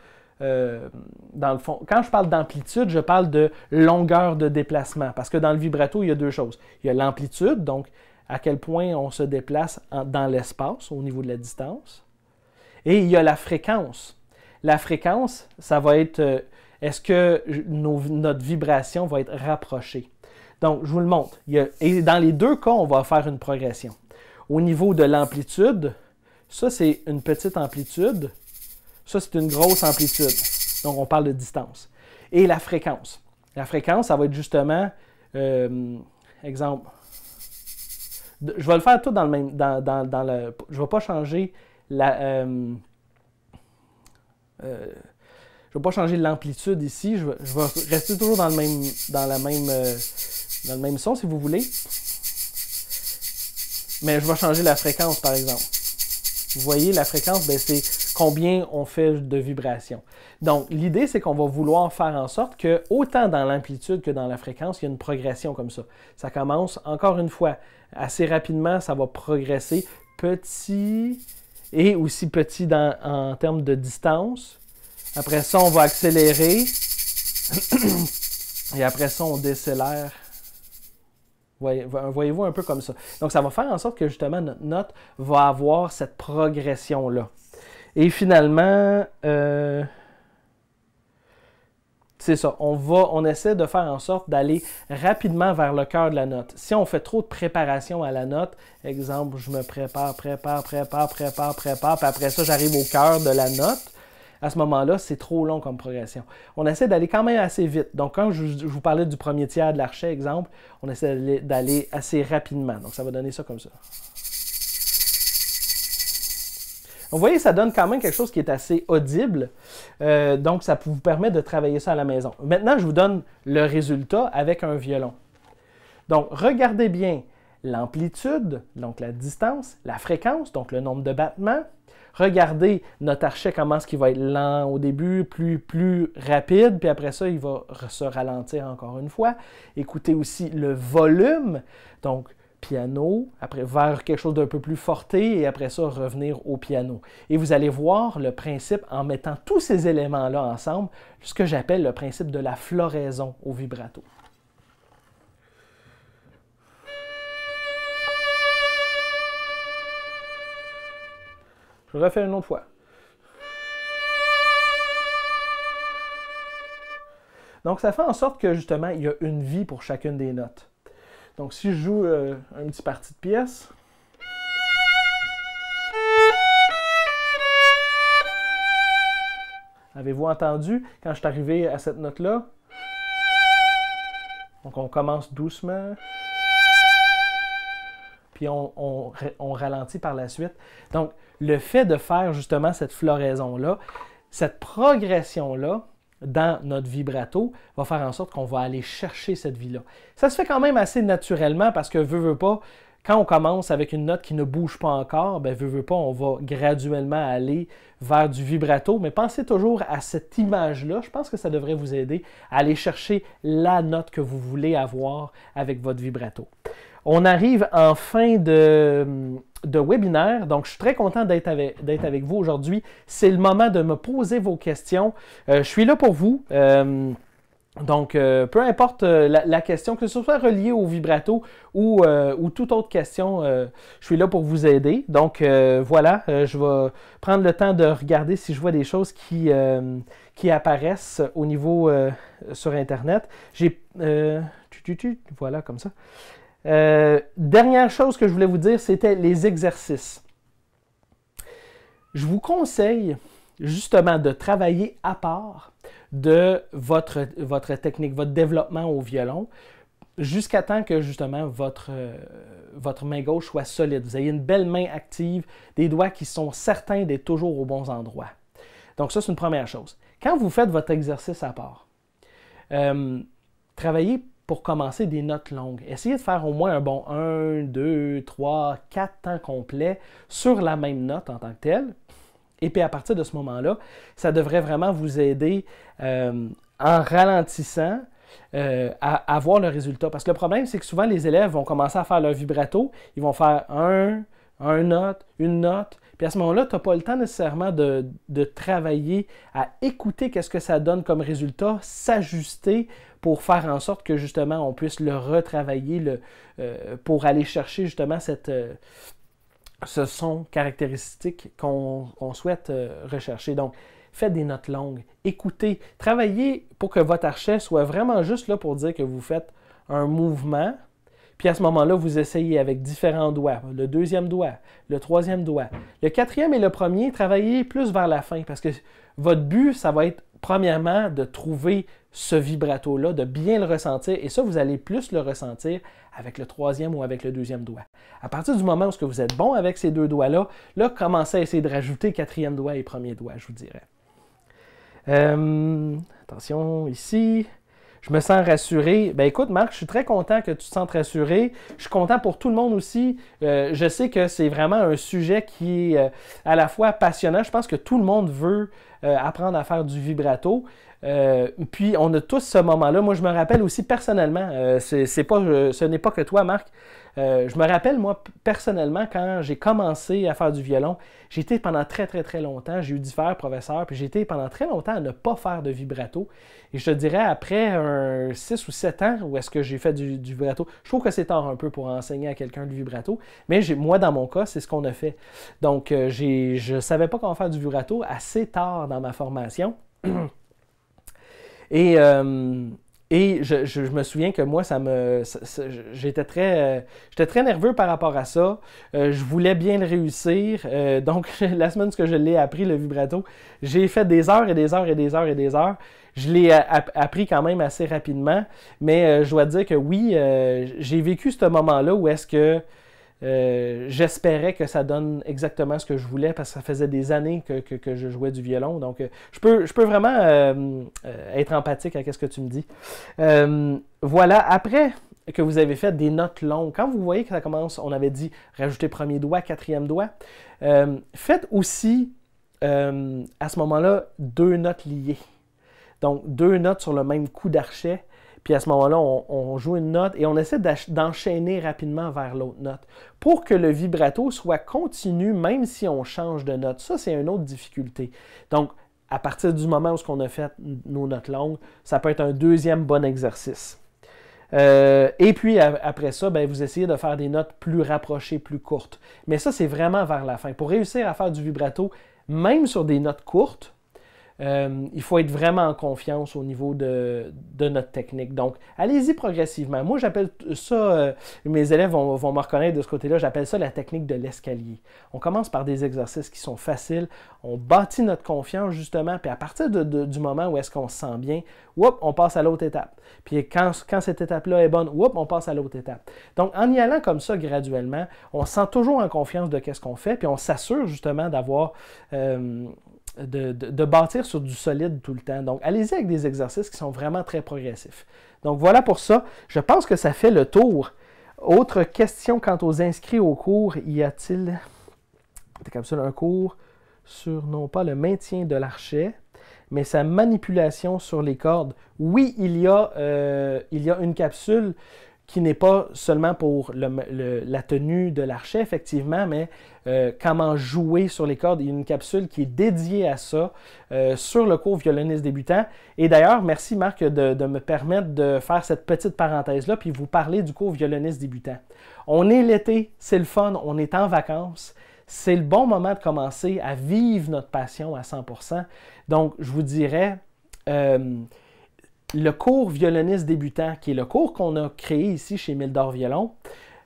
euh, dans le fond, quand je parle d'amplitude, je parle de longueur de déplacement parce que dans le vibrato, il y a deux choses. Il y a l'amplitude, donc à quel point on se déplace dans l'espace au niveau de la distance. Et il y a la fréquence. La fréquence, ça va être euh, est-ce que notre vibration va être rapprochée. Donc, je vous le montre. et dans les deux cas, on va faire une progression. Au niveau de l'amplitude, ça c'est une petite amplitude, ça c'est une grosse amplitude. Donc, on parle de distance. Et la fréquence. La fréquence, ça va être justement, euh, exemple, je vais le faire tout dans le même. je ne vais pas changer la. Euh, euh, je vais pas changer l'amplitude ici. Je vais, rester toujours dans le même, dans la même, euh, dans le même son si vous voulez. Mais je vais changer la fréquence par exemple. Vous voyez la fréquence, ben, c'est combien on fait de vibrations. Donc l'idée c'est qu'on va vouloir faire en sorte que autant dans l'amplitude que dans la fréquence, il y a une progression comme ça. Ça commence encore une fois assez rapidement, ça va progresser petit et aussi petit dans, en termes de distance. Après ça, on va accélérer. et après ça, on décélère. Voyez-vous un peu comme ça. Donc, ça va faire en sorte que justement notre note va avoir cette progression-là. Et finalement, euh, c'est ça. On va, on essaie de faire en sorte d'aller rapidement vers le cœur de la note. Si on fait trop de préparation à la note, exemple, je me prépare, prépare, prépare, prépare, prépare, puis après ça, j'arrive au cœur de la note. À ce moment-là, c'est trop long comme progression. On essaie d'aller quand même assez vite. Donc, quand je, je vous parlais du premier tiers de l'archet, exemple, on essaie d'aller assez rapidement. Donc, ça va donner ça comme ça vous voyez, ça donne quand même quelque chose qui est assez audible. Euh, donc, ça vous permet de travailler ça à la maison. Maintenant, je vous donne le résultat avec un violon. Donc, regardez bien l'amplitude, donc la distance, la fréquence, donc le nombre de battements. Regardez notre archet, comment ce qu'il va être lent au début, plus, plus rapide, puis après ça, il va se ralentir encore une fois. Écoutez aussi le volume, donc piano, après vers quelque chose d'un peu plus forté et après ça revenir au piano. Et vous allez voir le principe en mettant tous ces éléments-là ensemble, ce que j'appelle le principe de la floraison au vibrato. Je refais une autre fois. Donc ça fait en sorte que justement il y a une vie pour chacune des notes. Donc si je joue une euh, un petit parti de pièce, avez-vous entendu quand je suis arrivé à cette note-là? Donc on commence doucement, puis on ralentit par la suite. Donc le fait de faire justement cette floraison-là, cette progression-là, dans notre vibrato va faire en sorte qu'on va aller chercher cette vie-là. Ça se fait quand même assez naturellement parce que veux, veut pas, quand on commence avec une note qui ne bouge pas encore, ben veut, veut pas, on va graduellement aller vers du vibrato. Mais pensez toujours à cette image-là. Je pense que ça devrait vous aider à aller chercher la note que vous voulez avoir avec votre vibrato. On arrive en fin de, webinaire. Donc, je suis très content d'être avec, vous aujourd'hui. C'est le moment de me poser vos questions. Euh, je suis là pour vous. Euh, donc, euh, peu importe la, question, que ce soit reliée au vibrato ou, toute autre question, je suis là pour vous aider. Donc, voilà, je vais prendre le temps de regarder si je vois des choses qui, qui apparaissent au niveau sur Internet. J'ai... voilà, comme ça. Euh, dernière chose que je voulais vous dire, c'était les exercices. Je vous conseille justement de travailler à part de votre, votre technique, votre développement au violon, jusqu'à temps que justement votre, euh, votre main gauche soit solide. Vous ayez une belle main active, des doigts qui sont certains d'être toujours aux bons endroits. Donc ça, c'est une première chose. Quand vous faites votre exercice à part, euh, travaillez pour commencer des notes longues. Essayez de faire au moins un bon 1, 2, 3, 4 temps complets sur la même note en tant que telle. Et puis à partir de ce moment-là, ça devrait vraiment vous aider euh, en ralentissant euh, à, avoir le résultat. Parce que le problème, c'est que souvent les élèves vont commencer à faire leur vibrato, ils vont faire un, un note, une note, puis à ce moment-là, tu n'as pas le temps nécessairement de, travailler à écouter qu'est-ce que ça donne comme résultat, s'ajuster pour faire en sorte que justement on puisse le retravailler euh, pour aller chercher justement euh, ce son caractéristique qu'on souhaite euh, rechercher. Donc, faites des notes longues, écoutez, travaillez pour que votre archet soit vraiment juste là pour dire que vous faites un mouvement puis à ce moment-là, vous essayez avec différents doigts, le deuxième doigt, le troisième doigt. Le quatrième et le premier, travaillez plus vers la fin parce que votre but, ça va être premièrement de trouver ce vibrato-là, de bien le ressentir. Et ça, vous allez plus le ressentir avec le troisième ou avec le deuxième doigt. À partir du moment où vous êtes bon avec ces deux doigts-là, là, commencez à essayer de rajouter quatrième doigt et premier doigt, je vous dirais. Euh, attention, ici. Je me sens rassuré. Ben écoute, Marc, je suis très content que tu te sentes rassuré. Je suis content pour tout le monde aussi. Euh, je sais que c'est vraiment un sujet qui est euh, à la fois passionnant. Je pense que tout le monde veut euh, apprendre à faire du vibrato. puis on a tous ce moment-là. Moi, je me rappelle aussi personnellement, c'est, pas, ce n'est pas que toi, Marc. Euh, je me rappelle, moi, personnellement, quand j'ai commencé à faire du violon, j'étais pendant très, très, très longtemps, j'ai eu différents professeurs, puis j'étais pendant très longtemps à ne pas faire de vibrato. Et je te dirais, après un 6 ou 7 ans où est-ce que j'ai fait du, vibrato, je trouve que c'est tard un peu pour enseigner à quelqu'un du vibrato, mais moi, dans mon cas, c'est ce qu'on a fait. Donc, euh, je ne savais pas comment faire du vibrato assez tard dans ma formation. Et euh, et je, me souviens que moi, ça me, j'étais très, euh, j'étais très nerveux par rapport à ça. Euh, je voulais bien le réussir. Euh, donc, la semaine que je l'ai appris, le vibrato, j'ai fait des heures et des heures et des heures et des heures. Je l'ai appris quand même assez rapidement. Mais je dois dire que oui, j'ai vécu ce moment-là où est-ce que euh, j'espérais que ça donne exactement ce que je voulais parce que ça faisait des années que, je jouais du violon. Donc, euh, je, peux, vraiment euh, être empathique à ce que tu me dis. voilà, après que vous avez fait des notes longues, quand vous voyez que ça commence, on avait dit rajouter premier doigt, quatrième doigt, faites aussi à ce moment-là deux notes liées. Donc, deux notes sur le même coup d'archet puis à ce moment-là, on, joue une note et on essaie d'enchaîner rapidement vers l'autre note pour que le vibrato soit continu même si on change de note. Ça, c'est une autre difficulté. Donc, à partir du moment où on a fait nos notes longues, ça peut être un deuxième bon exercice. Euh, et puis après ça, ben, vous essayez de faire des notes plus rapprochées, plus courtes. Mais ça, c'est vraiment vers la fin. Pour réussir à faire du vibrato, même sur des notes courtes, euh, il faut être vraiment en confiance au niveau de, notre technique. Donc, allez-y progressivement. Moi, j'appelle ça, euh, mes élèves vont, vont, me reconnaître de ce côté-là, j'appelle ça la technique de l'escalier. On commence par des exercices qui sont faciles, on bâtit notre confiance justement, puis à partir du moment où est-ce qu'on se sent bien, on passe à l'autre étape. Puis quand, quand cette étape-là est bonne, on passe à l'autre étape. Donc, en y allant comme ça graduellement, on se sent toujours en confiance de qu'est-ce qu'on fait, puis on s'assure justement d'avoir... Euh, de, bâtir sur du solide tout le temps. Donc, allez-y avec des exercices qui sont vraiment très progressifs. Donc, voilà pour ça. Je pense que ça fait le tour. Autre question quant aux inscrits au cours, y a-t-il des capsules un cours sur non pas le maintien de l'archet, mais sa manipulation sur les cordes? Oui, il y a, euh, il y a une capsule qui n'est pas seulement pour la tenue de l'archet, effectivement, mais euh, comment jouer sur les cordes. Il y a une capsule qui est dédiée à ça euh, sur le cours violoniste débutant. Et d'ailleurs, merci Marc de, me permettre de faire cette petite parenthèse-là, puis vous parler du cours violoniste débutant. On est l'été, c'est le fun, on est en vacances. C'est le bon moment de commencer à vivre notre passion à 100%. Donc, je vous dirais... Euh, le cours violoniste débutant, qui est le cours qu'on a créé ici chez Mildor Violon,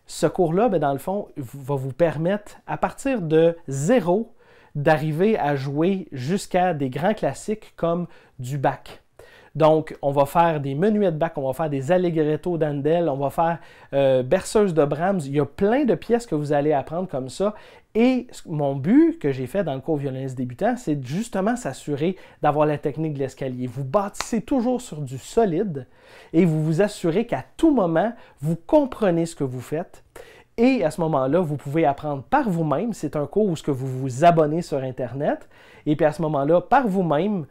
ce cours-là, ben, dans le fond, va vous permettre, à partir de zéro, d'arriver à jouer jusqu'à des grands classiques comme du bac. Donc, on va faire des menuets de bac, on va faire des allegretto d'Andel, on va faire euh, berceuse de Brahms. Il y a plein de pièces que vous allez apprendre comme ça. Et mon but que j'ai fait dans le cours violoniste débutant, c'est justement s'assurer d'avoir la technique de l'escalier. Vous bâtissez toujours sur du solide et vous vous assurez qu'à tout moment, vous comprenez ce que vous faites. Et à ce moment-là, vous pouvez apprendre par vous-même. C'est un cours où ce que vous vous abonnez sur Internet. Et puis à ce moment-là, par vous-même,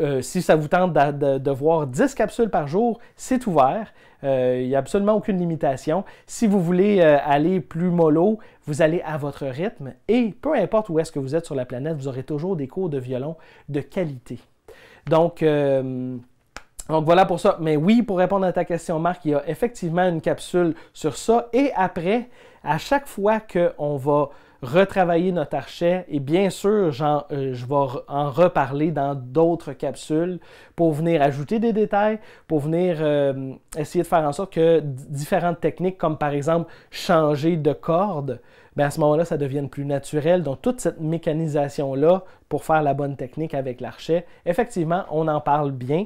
euh, si ça vous tente de, voir 10 capsules par jour, c'est ouvert. Euh, il n'y a absolument aucune limitation. Si vous voulez euh, aller plus mollo, vous allez à votre rythme et peu importe où est-ce que vous êtes sur la planète, vous aurez toujours des cours de violon de qualité. donc voilà pour ça. Mais oui, pour répondre à ta question, Marc, il y a effectivement une capsule sur ça. Et après, à chaque fois qu'on va retravailler notre archet. Et bien sûr, euh, je vais en reparler dans d'autres capsules pour venir ajouter des détails, pour venir euh, essayer de faire en sorte que différentes techniques, comme par exemple changer de corde, mais ben, à ce moment-là, ça devienne plus naturel. Donc, toute cette mécanisation-là pour faire la bonne technique avec l'archet, effectivement, on en parle bien.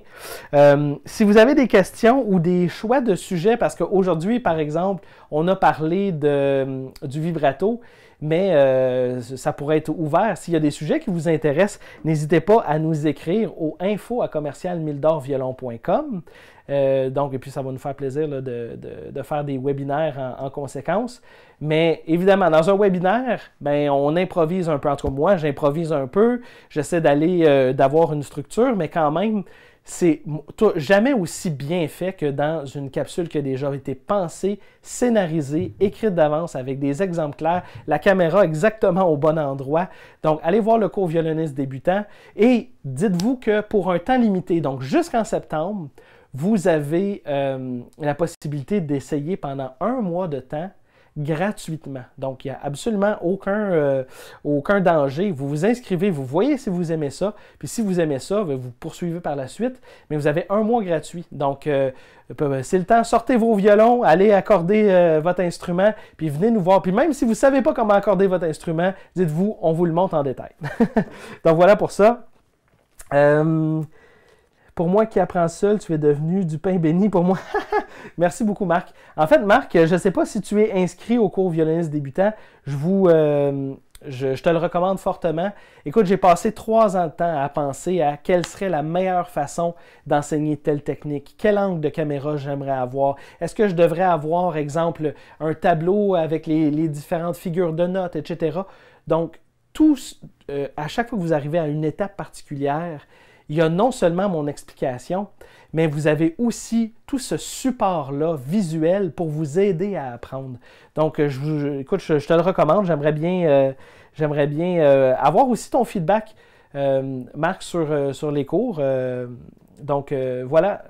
Euh, si vous avez des questions ou des choix de sujets, parce qu'aujourd'hui, par exemple, on a parlé de, du vibrato, mais euh, ça pourrait être ouvert. S'il y a des sujets qui vous intéressent, n'hésitez pas à nous écrire au info à commercial euh, donc, et puis ça va nous faire plaisir de, faire des webinaires en, conséquence. Mais évidemment, dans un webinaire, ben, on improvise un peu. En tout cas, moi, j'improvise un peu. J'essaie d'aller, euh, d'avoir une structure, mais quand même, c'est jamais aussi bien fait que dans une capsule qui a déjà été pensée, scénarisée, écrite d'avance avec des exemples clairs, la caméra exactement au bon endroit. Donc, allez voir le cours violoniste débutant et dites-vous que pour un temps limité, donc jusqu'en septembre, vous avez euh, la possibilité d'essayer pendant un mois de temps gratuitement. Donc, il n'y a absolument aucun, euh, aucun danger. Vous vous inscrivez, vous voyez si vous aimez ça, puis si vous aimez ça, ben, vous poursuivez par la suite, mais vous avez un mois gratuit. Donc, euh, ben, ben, c'est le temps, sortez vos violons, allez accorder euh, votre instrument, puis venez nous voir. Puis même si vous ne savez pas comment accorder votre instrument, dites-vous, on vous le montre en détail. Donc, voilà pour ça. Pour moi qui apprends seul, tu es devenu du pain béni pour moi. Merci beaucoup, Marc. En fait, Marc, je ne sais pas si tu es inscrit au cours violoniste débutant. Je vous. Euh, je, te le recommande fortement. Écoute, j'ai passé trois ans de temps à penser à quelle serait la meilleure façon d'enseigner telle technique, quel angle de caméra j'aimerais avoir. Est-ce que je devrais avoir, exemple, un tableau avec les, différentes figures de notes, etc. Donc, tous, euh, à chaque fois que vous arrivez à une étape particulière, il y a non seulement mon explication, mais vous avez aussi tout ce support-là visuel pour vous aider à apprendre. Donc, euh, je, écoute, je, te le recommande. J'aimerais bien, euh, j'aimerais bien euh, avoir aussi ton feedback, Marc, sur, sur les cours. donc, voilà,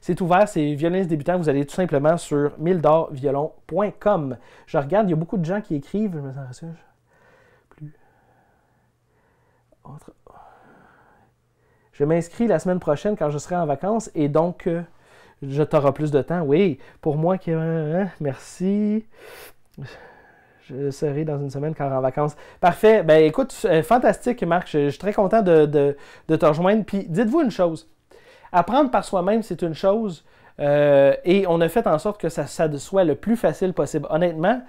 c'est ouvert, c'est violoniste débutant. Vous allez tout simplement sur mildorviolon.com. Je regarde, il y a beaucoup de gens qui écrivent. Je me sens plus. Entre je m'inscris la semaine prochaine quand je serai en vacances et donc euh, je t'aurai plus de temps. Oui, pour moi qui. Hein, hein, merci. Je serai dans une semaine quand en vacances. Parfait. Ben écoute, euh, fantastique, Marc. Je, suis très content de, te rejoindre. Puis dites-vous une chose. Apprendre par soi-même, c'est une chose. Euh, et on a fait en sorte que ça, ça soit le plus facile possible. Honnêtement,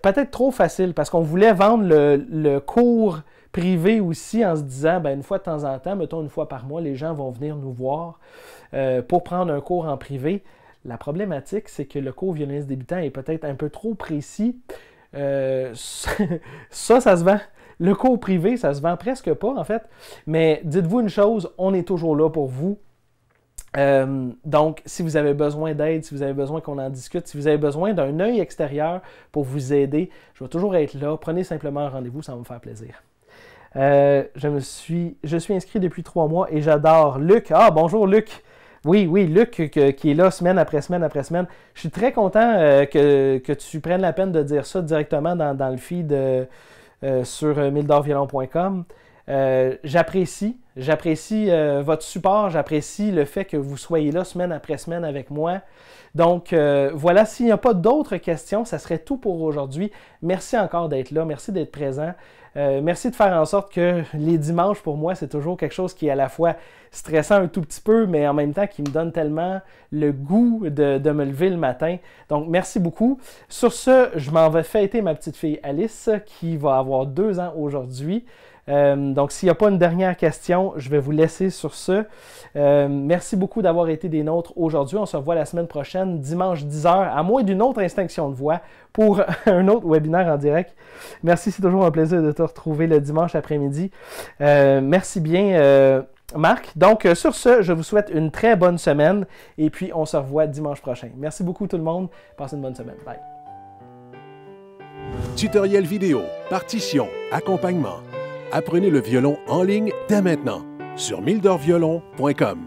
peut-être trop facile parce qu'on voulait vendre le, le cours privé aussi en se disant, ben, une fois de temps en temps, mettons une fois par mois, les gens vont venir nous voir euh, pour prendre un cours en privé. La problématique, c'est que le cours violoniste débutant est peut-être un peu trop précis. Euh, ça, ça se vend. Le cours privé, ça se vend presque pas, en fait. Mais dites-vous une chose, on est toujours là pour vous. Euh, donc, si vous avez besoin d'aide, si vous avez besoin qu'on en discute, si vous avez besoin d'un œil extérieur pour vous aider, je vais toujours être là. Prenez simplement un rendez-vous, ça va me faire plaisir. Euh, je me suis, je suis inscrit depuis trois mois et j'adore Luc. Ah, bonjour Luc. Oui, oui, Luc qui est là semaine après semaine après semaine. Je suis très content euh, que, tu prennes la peine de dire ça directement dans, le feed euh, sur mildorviolon.com. j'apprécie, j'apprécie votre support, j'apprécie le fait que vous soyez là semaine après semaine avec moi. Donc voilà, s'il n'y a pas d'autres questions, ça serait tout pour aujourd'hui. Merci encore d'être là, merci d'être présent. Euh, merci de faire en sorte que les dimanches, pour moi, c'est toujours quelque chose qui est à la fois stressant un tout petit peu, mais en même temps qui me donne tellement le goût de me lever le matin. Donc, merci beaucoup. Sur ce, je m'en vais fêter ma petite fille Alice qui va avoir deux ans aujourd'hui. Euh, donc, s'il n'y a pas une dernière question, je vais vous laisser sur ce. Euh, merci beaucoup d'avoir été des nôtres aujourd'hui. On se revoit la semaine prochaine, dimanche 10h, à moins d'une autre instruction de voix, pour un autre webinaire en direct. Merci, c'est toujours un plaisir de te retrouver le dimanche après-midi. Euh, merci bien. Marc, donc sur ce, je vous souhaite une très bonne semaine et puis on se revoit dimanche prochain. Merci beaucoup tout le monde, passez une bonne semaine. Bye. Tutoriel vidéo, partition, accompagnement, apprenez le violon en ligne dès maintenant sur mildorviolon.com.